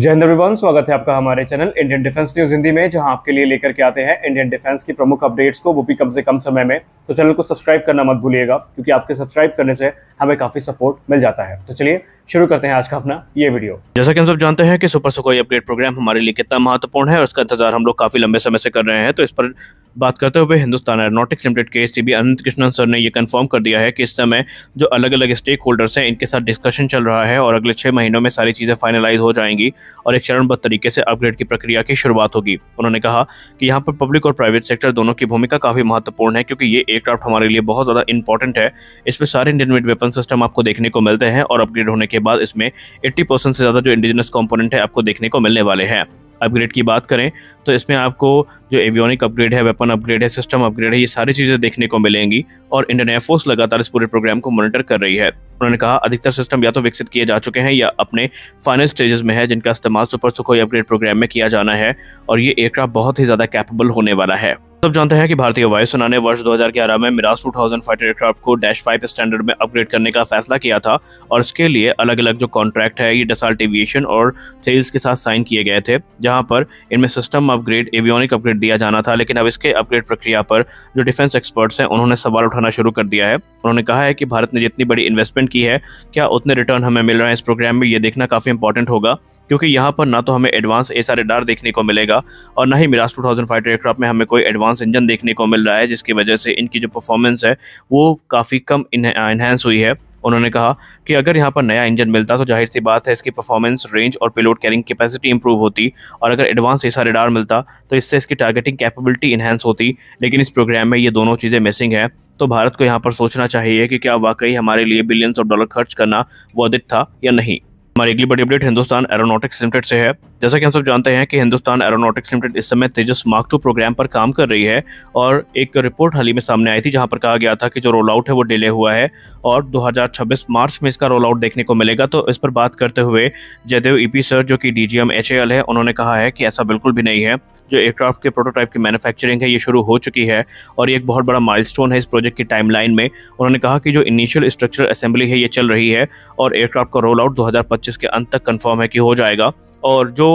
जय हिंद एवरीवन स्वागत है आपका हमारे channel Indian defence news Hindi में जहां आपके लिए लेकर के आते हैं इंडियन डिफेंस की प्रमुख अपडेट्स को वो भी कम से कम समय में तो चैनल को सब्सक्राइब करना मत भूलिएगा क्योंकि आपके सब्सक्राइब करने से हमें काफी सपोर्ट मिल जाता है तो चलिए शुरू करते हैं आज का अपना ये वीडियो जैसा कि हम सब जानते हैं कि सुपर सुकोई अपग्रेड प्रोग्राम हमारे लिए कितना महत्वपूर्ण है और इसका इंतजार हम लोग काफी लंबे समय से कर रहे हैं तो इस पर बात करते हुए हिंदुस्तान एयरनोटिक्स लिमिटेड के सी अनंत कृष्णन सर ने यह कंफर्म कर दिया है कि इस समय जो अलग अलग स्टेक होल्डर्स हैं इनके साथ डिस्कशन चल रहा है और अगले छः महीनों में सारी चीज़ें फाइनलाइज हो जाएंगी और एक चरणबद्ध तरीके से अपग्रेड की प्रक्रिया की शुरुआत होगी उन्होंने कहा कि यहाँ पर पब्लिक और प्राइवेट सेक्टर दोनों की भूमिका काफ़ी महत्वपूर्ण है क्योंकि ये एयरक्राफ्ट हमारे लिए बहुत ज़्यादा इंपॉर्टेंट है इसमें सारे इंटरमीडिएट वेपन सिस्टम आपको देखने को मिलते हैं और अपग्रेड होने के के बाद इसमें एट्टी से ज़्यादा जो इंडिजिनस कॉम्पोनेंट है आपको देखने को मिलने वाले हैं अपग्रेड की बात करें तो इसमें आपको जो एवियोनिक अपग्रेड है वेपन अपग्रेड है सिस्टम अपग्रेड है ये सारी चीज़ें देखने को मिलेंगी और इंडियन एयरफोर्स लगातार इस पूरे प्रोग्राम को मॉनिटर कर रही है उन्होंने कहा अधिकतर सिस्टम या तो विकसित किए जा चुके हैं या अपने फाइनल स्टेजेस में है जिनका इस्तेमाल सुपर सुखोई अपग्रेड प्रोग्राम में किया जाना है और ये एयरक्राफ्ट बहुत ही ज़्यादा कैपेबल होने वाला है तब जानते हैं कि भारतीय वायुसेना ने वर्ष 2011 में मिराज 2000 फाइटर एयरक्राफ्ट को डैश फाइव स्टैंडर्ड में अपग्रेड करने का फैसला किया था और इसके लिए अलग अलग जो कॉन्ट्रैक्ट है ये डसाल्ट एविएशन और थेल्स के साथ साइन किए गए थे जहां पर इनमें सिस्टम अपग्रेड एवियोनिक अपग्रेड दिया जाना था लेकिन अब इसके अपग्रेड प्रक्रिया पर जो डिफेंस एक्सपर्ट्स हैं उन्होंने सवाल उठाना शुरू कर दिया है उन्होंने कहा है कि भारत ने जितनी बड़ी इन्वेस्टमेंट की है क्या उतने रिटर्न हमें मिल रहे हैं इस प्रोग्राम में ये देखना काफ़ी इंपॉर्टेंट होगा क्योंकि यहाँ पर ना तो हमें एडवांस एस देखने को मिलेगा और ना ही मिराज टू फाइटर एयरक्राफ्ट में हमें कोई एडवांस परफॉर्मेंस इंजन देखने को मिल रहा है जिसकी वजह से इनकी जो परफॉर्मेंस है वो काफ़ी कम इन्हेंस हुई है उन्होंने कहा कि अगर यहाँ पर नया इंजन मिलता तो जाहिर सी बात है इसकी परफॉर्मेंस रेंज और पिलोट कैरिंग कैपेसिटी इंप्रूव होती और अगर एडवांस ऐसा रिडार मिलता तो इससे इसकी टारगेटिंग कैपेबिलिटी इन्हेंस होती लेकिन इस प्रोग्राम में ये दोनों चीज़ें मिसिंग हैं तो भारत को यहाँ पर सोचना चाहिए कि क्या वाकई हमारे लिए बिलियंस ऑफ डॉलर खर्च करना वर्दित था या नहीं हमारी अगली बड़ी अपडेट हिंदुस्तान एरोनॉटिक्स लिमिटेड से है जैसा कि हम सब जानते हैं कि हिंदुस्तान एरोनॉटिक्स लिमिटेड इस समय तेजस मार्क टू प्रोग्राम पर काम कर रही है और एक रिपोर्ट हाल ही में सामने आई थी जहां पर कहा गया था कि जो रोल आउट है वो डिले हुआ है और 2026 मार्च में इसका रोल आउट देखने को मिलेगा तो इस पर बात करते हुए जयदेव ईपी e सर जो कि डी जी है उन्होंने कहा है कि ऐसा बिल्कुल भी नहीं है जो एयरक्राफ्ट के प्रोटोटाइप की मैन्युफैक्चरिंग है ये शुरू हो चुकी है और ये एक बहुत बड़ा माइलस्टोन है इस प्रोजेक्ट की टाइमलाइन में उन्होंने कहा कि जो इनिशियल स्ट्रक्चरल असेंबली है ये चल रही है और एयरक्राफ्ट का रोल आउट 2025 के अंत तक कंफर्म है कि हो जाएगा और जो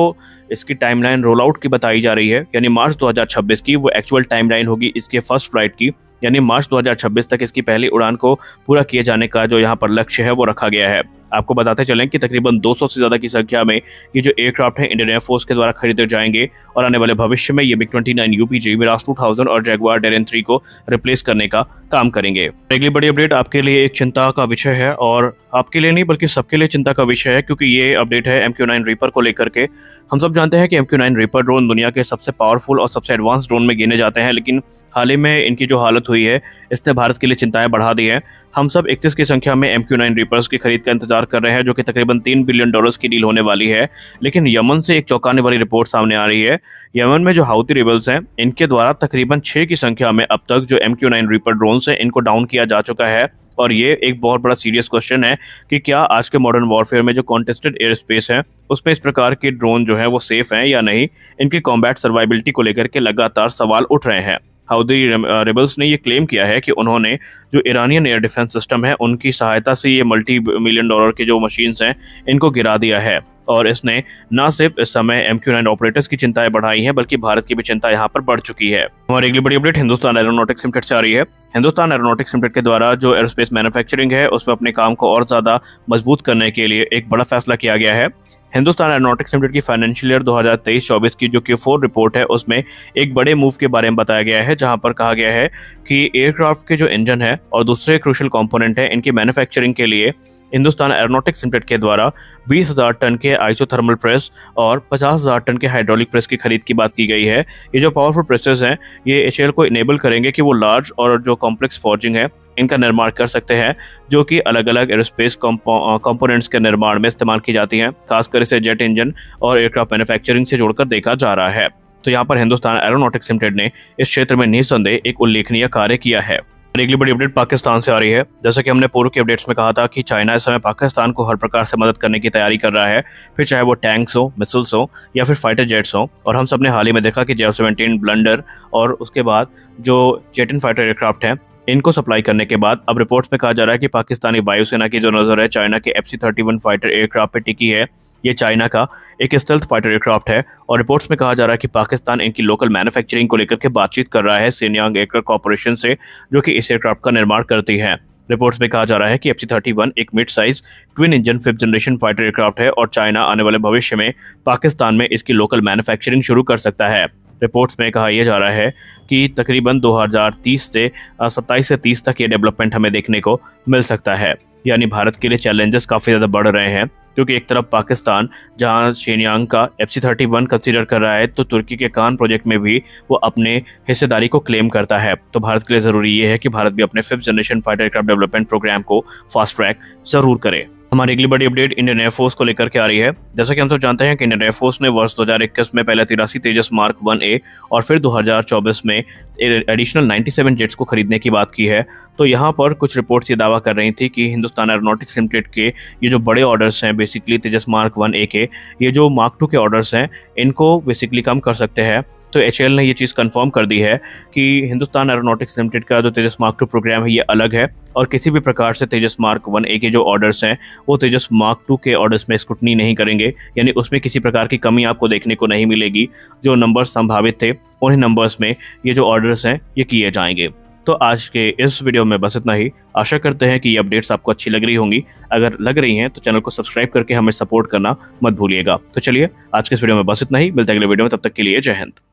इसकी टाइमलाइन रोल आउट की बताई जा रही है यानी मार्च 2026 की वो एक्चुअल टाइमलाइन होगी इसके फर्स्ट फ्लाइट की यानी मार्च 2026 तक इसकी पहली उड़ान को पूरा किए जाने का जो यहाँ पर लक्ष्य है वो रखा गया है आपको बताते चलें कि तकरीबन 200 से ज़्यादा की संख्या में ये जो एयरक्राफ्ट है इंडियन एयरफोर्स के द्वारा खरीदे जाएंगे और आने वाले भविष्य में ये MiG twenty nine UPG Mirage two thousand और जैगवार डेरन थ्री को रिप्लेस करने का काम करेंगे अगली बड़ी अपडेट आपके लिए एक चिंता का विषय है और आपके लिए नहीं बल्कि सबके लिए चिंता का विषय है क्योंकि ये अपडेट है एम क्यू नाइन रीपर को लेकर के हम सब जानते हैं कि M Q nine reaper drone दुनिया के सबसे पावरफुल और सबसे एडवांस ड्रोन में गिने जाते हैं लेकिन हाल ही में इनकी जो हालत हुई है इसने भारत के लिए चिंताएं बढ़ा दी हैं हम सब इकतीस की संख्या में एम क्यू नाइन रिपर्स की खरीद का इंतजार कर रहे हैं जो कि तकरीबन तीन बिलियन डॉलर्स की डील होने वाली है लेकिन यमन से एक चौंकाने वाली रिपोर्ट सामने आ रही है यमन में जो हाउती रिबल्स हैं इनके द्वारा तकरीबन छः की संख्या में अब तक जो M Q nine reaper drones हैं इनको डाउन किया जा चुका है और ये एक बहुत बड़ा सीरियस क्वेश्चन है कि क्या आज के मॉडर्न वॉरफेयर में जो कॉन्टेस्टेड एयर स्पेस है उसमें इस प्रकार के ड्रोन जो है वो सेफ हैं या नहीं इनकी कॉम्बैट सर्वाइबिलिटी को लेकर के लगातार सवाल उठ रहे हैं हाउदी रेबल्स ने ये क्लेम किया है कि उन्होंने जो ईरानियन एयर डिफेंस सिस्टम है उनकी सहायता से ये मल्टी मिलियन डॉलर के जो मशीन्स हैं इनको गिरा दिया है और इसने न सिर्फ इस समय एम क्यू नाइन ऑपरेटर्स की चिंताएं बढ़ाई हैं बल्कि भारत की भी चिंता यहाँ पर बढ़ चुकी है हमारी अगली बड़ी अपडेट हिंदुस्तान एरोनॉटिक्स लिमिटेड से आ रही है हिंदुस्तान एरोनॉटिक्स लिमिटेड के द्वारा जो एरोस्पेस मैन्युफैक्चरिंग है उसमें अपने काम को और ज्यादा मजबूत करने के लिए एक बड़ा फैसला किया गया है हिंदुस्तान एरोनॉटिक्स लिमिटेड की फाइनेंशियल ईयर 2023-24 की जो कि फोर रिपोर्ट है उसमें एक बड़े मूव के बारे में बताया गया है जहां पर कहा गया है कि एयरक्राफ्ट के जो इंजन है और दूसरे क्रूशल कॉम्पोनेंट है इनकी मैन्युफैक्चरिंग के लिए हिंदुस्तान एरोनॉटिक्स लिमिटेड के द्वारा बीस टन के थर्मल प्रेस और पचास टन के हाइड्रोलिक प्रेस की खरीद की बात की गई है ये जो पावरफुल प्रेसेस हैं ये एच को इनेबल करेंगे कि वो लार्ज और जो कॉम्प्लेक्स फॉर्जिंग है इनका निर्माण कर सकते हैं जो कि अलग अलग एरोस्पेस कंपोनेंट्स के निर्माण में इस्तेमाल की जाती हैं खासकर इसे जेट इंजन और एयरक्राफ्ट मैन्युफैक्चरिंग से जोड़कर देखा जा रहा है तो यहाँ पर हिंदुस्तान एरोनोटिक्स लिमिटेड ने इस क्षेत्र में निसंदेह एक उल्लेखनीय कार्य किया है अगली बड़ी अपडेट पाकिस्तान से आ रही है जैसा कि हमने पूर्व के अपडेट्स में कहा था कि चाइना इस समय पाकिस्तान को हर प्रकार से मदद करने की तैयारी कर रहा है फिर चाहे वो टैंक्स हो मिसल्स हो या फिर फाइटर जेट्स हो और हम सब ने हाल ही में देखा कि जेव सेवेंटीन ब्लंडर और उसके बाद जो जेटिन फाइटर एयरक्राफ्ट हैं इनको सप्लाई करने के बाद अब रिपोर्ट्स में कहा जा रहा है कि पाकिस्तानी वायुसेना की जो नज़र है चाइना के F C thirty one fighter aircraft पे टिकी है ये चाइना का एक स्टेल्थ फाइटर एयरक्राफ्ट है और रिपोर्ट्स में कहा जा रहा है कि पाकिस्तान इनकी लोकल मैन्युफैक्चरिंग को लेकर के बातचीत कर रहा है सेनियांग एयरक्राफ्ट कॉरपोरेशन से जो कि इस एयरक्राफ्ट का निर्माण करती है रिपोर्ट्स में कहा जा रहा है कि एफ थर्टी वन एक mid size twin engine fifth generation fighter aircraft है और चाइना आने वाले भविष्य में पाकिस्तान में इसकी लोकल मैन्युफैक्चरिंग शुरू कर सकता है रिपोर्ट्स में कहा यह जा रहा है कि तकरीबन 2030 से 27 से 30 तक ये डेवलपमेंट हमें देखने को मिल सकता है यानी भारत के लिए चैलेंजेस काफ़ी ज़्यादा बढ़ रहे हैं क्योंकि एक तरफ पाकिस्तान जहां शेनयांग का F C thirty one consider कर रहा है तो तुर्की के कान प्रोजेक्ट में भी वो अपने हिस्सेदारी को क्लेम करता है तो भारत के लिए ज़रूरी ये है कि भारत भी अपने fifth generation fighter aircraft development programme को फास्ट ट्रैक ज़रूर करे हमारी अगली बड़ी अपडेट इंडियन एयरफोर्स को लेकर के आ रही है जैसा कि हम सब जानते हैं कि इंडियन एयरफोर्स ने वर्ष 2021 में पहले तिरासी तेजस मार्क वन ए और फिर 2024 में एडिशनल 97 जेट्स को खरीदने की बात की है तो यहाँ पर कुछ रिपोर्ट्स ये दावा कर रही थी कि हिंदुस्तान एरोनॉटिक्स लिमिटेड के ये जो बड़े ऑर्डर्स हैं basically Tejas mark one A के ये जो मार्क टू के ऑर्डर्स हैं इनको बेसिकली कम कर सकते हैं तो एच ने ये चीज़ कंफर्म कर दी है कि हिंदुस्तान एरोनॉटिक्स लिमिटेड का जो तेजस मार्क टू प्रोग्राम है ये अलग है और किसी भी प्रकार से तेजस मार्क वन ए के जो ऑर्डर्स हैं वो तेजस मार्क टू के ऑर्डर्स में स्कूटनी नहीं करेंगे यानी उसमें किसी प्रकार की कमी आपको देखने को नहीं मिलेगी जो नंबर संभावित थे उन्हीं नंबर्स में ये जो ऑर्डर्स हैं ये किए जाएंगे तो आज के इस वीडियो में बस इतना ही आशा करते हैं कि ये अपडेट्स आपको अच्छी लग रही होंगी अगर लग रही हैं तो चैनल को सब्सक्राइब करके हमें सपोर्ट करना मत भूलिएगा तो चलिए आज के इस वीडियो में बस इतना ही मिलते हैं अगले वीडियो में तब तक के लिए जय हिंद